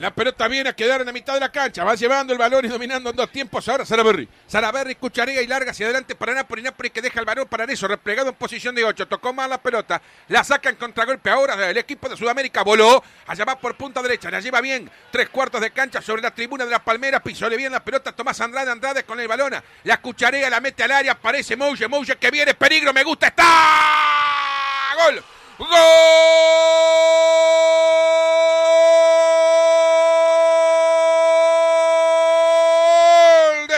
La pelota viene a quedar en la mitad de la cancha. Va llevando el balón y dominando en dos tiempos. Ahora Saraberry. Saraberry Cucharega y larga hacia adelante para Napoli. Napoli que deja el balón para eso Replegado en posición de 8. Tocó mal la pelota. La saca en contragolpe ahora el equipo de Sudamérica. Voló. Allá va por punta derecha. La lleva bien. Tres cuartos de cancha sobre la tribuna de la Palmera. Pisole bien la pelota. Tomás Andrade. Andrade con el balón. La cucharega la mete al área. Aparece Mouye. Mouye que viene. Peligro. Me gusta. Está.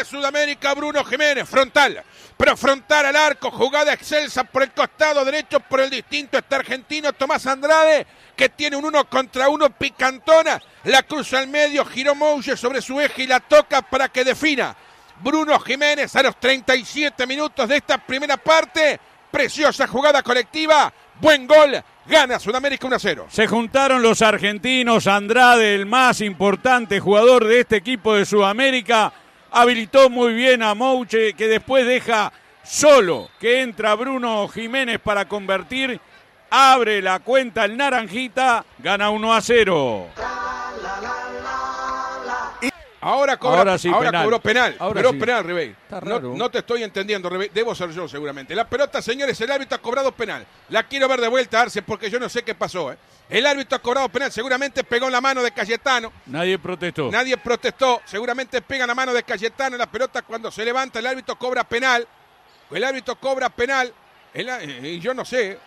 Sudamérica, Bruno Jiménez, frontal. Pero frontal al arco, jugada excelsa por el costado derecho, por el distinto ...este argentino Tomás Andrade, que tiene un uno contra uno picantona. La cruza al medio, giró Mouche sobre su eje y la toca para que defina. Bruno Jiménez a los 37 minutos de esta primera parte. Preciosa jugada colectiva. Buen gol. Gana Sudamérica 1 0. Se juntaron los argentinos. Andrade, el más importante jugador de este equipo de Sudamérica habilitó muy bien a Mouche, que después deja solo que entra Bruno Jiménez para convertir, abre la cuenta el Naranjita, gana 1 a 0. Ahora penal. cobró penal. Ahora penal, Rebey. No, te estoy entendiendo, Rebey. Debo ser yo, seguramente. La pelota, señores, el árbitro ha cobrado penal. La quiero ver de vuelta, Arce, porque yo no sé qué pasó. ¿eh? El árbitro ha cobrado penal. Seguramente pegó en la mano de Cayetano. Nadie protestó. Nadie protestó. Seguramente pega en la mano de Cayetano. La pelota, cuando se levanta, el árbitro cobra penal. El árbitro cobra penal. Eh, y yo no sé.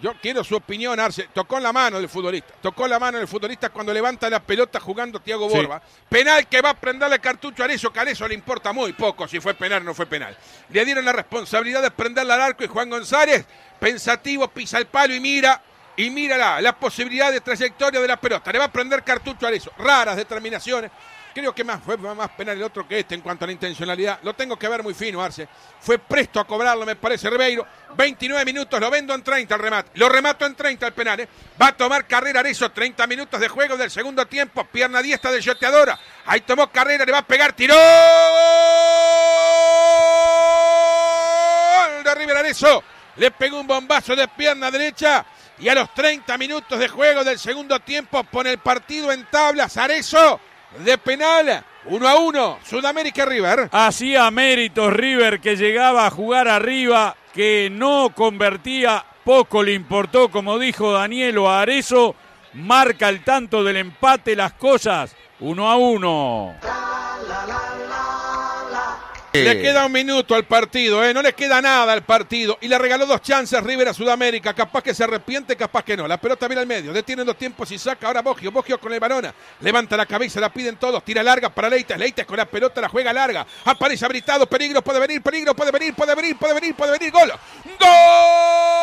Yo quiero su opinión, Arce. Tocó la mano del futbolista. Tocó la mano del futbolista cuando levanta la pelota jugando Tiago Borba. Penal que va a prenderle cartucho a eso que a eso le importa muy poco si fue penal o no fue penal. Le dieron la responsabilidad de prenderle al arco y Juan González, pensativo, pisa el palo y mira. Y mírala. la, posibilidad de trayectoria de la pelota. Le va a prender cartucho a eso Raras determinaciones. Creo que más fue más penal el otro que este en cuanto a la intencionalidad. Lo tengo que ver muy fino, Arce. Fue presto a cobrarlo, me parece, Ribeiro. 29 minutos, lo vendo en 30 el remate. Lo remato en 30 el penal. ¿eh? Va a tomar carrera Arezzo. 30 minutos de juego del segundo tiempo. Pierna diestra de Yoteadora. Ahí tomó carrera, le va a pegar. Tiró. De River Arezzo. Le pegó un bombazo de pierna derecha. Y a los 30 minutos de juego del segundo tiempo pone el partido en tablas. Arezzo de penal. 1 a 1, Sudamérica River. Hacía méritos River que llegaba a jugar arriba, que no convertía, poco le importó, como dijo Danielo Arezo, marca el tanto del empate las cosas, 1 a 1. Le queda un minuto al partido, ¿eh? no le queda nada al partido. Y le regaló dos chances River a Sudamérica. Capaz que se arrepiente, capaz que no. La pelota viene al medio. Detienen los tiempos y saca ahora Bogio. Bogio con el varona. Levanta la cabeza, la piden todos. Tira larga para Leite Leites con la pelota, la juega larga. Aparece habilitado. Peligro puede venir, peligro puede venir, puede venir, puede venir, puede venir. Gol. ¡Gol!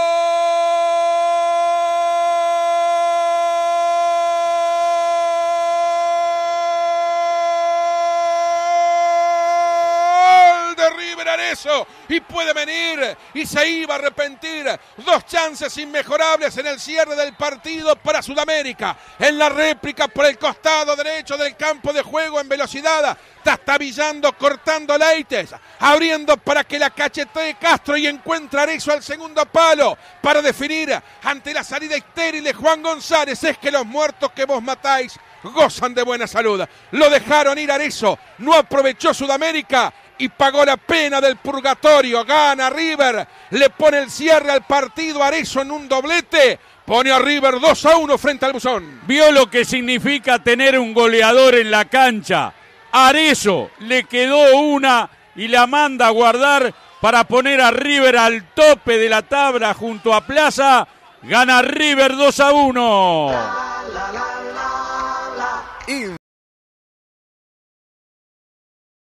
eso y puede venir y se iba a arrepentir. Dos chances inmejorables en el cierre del partido para Sudamérica. En la réplica por el costado derecho del campo de juego en velocidad. Tastabillando, cortando leites, abriendo para que la cachetee Castro y encuentra eso al segundo palo para definir ante la salida estéril de Juan González. Es que los muertos que vos matáis gozan de buena salud. Lo dejaron ir a Arezzo. No aprovechó Sudamérica y pagó la pena del purgatorio. Gana River, le pone el cierre al partido Arezzo en un doblete. Pone a River 2 a 1 frente al Buzón. Vio lo que significa tener un goleador en la cancha. Arezzo le quedó una y la manda a guardar para poner a River al tope de la tabla junto a Plaza. Gana River 2 a 1.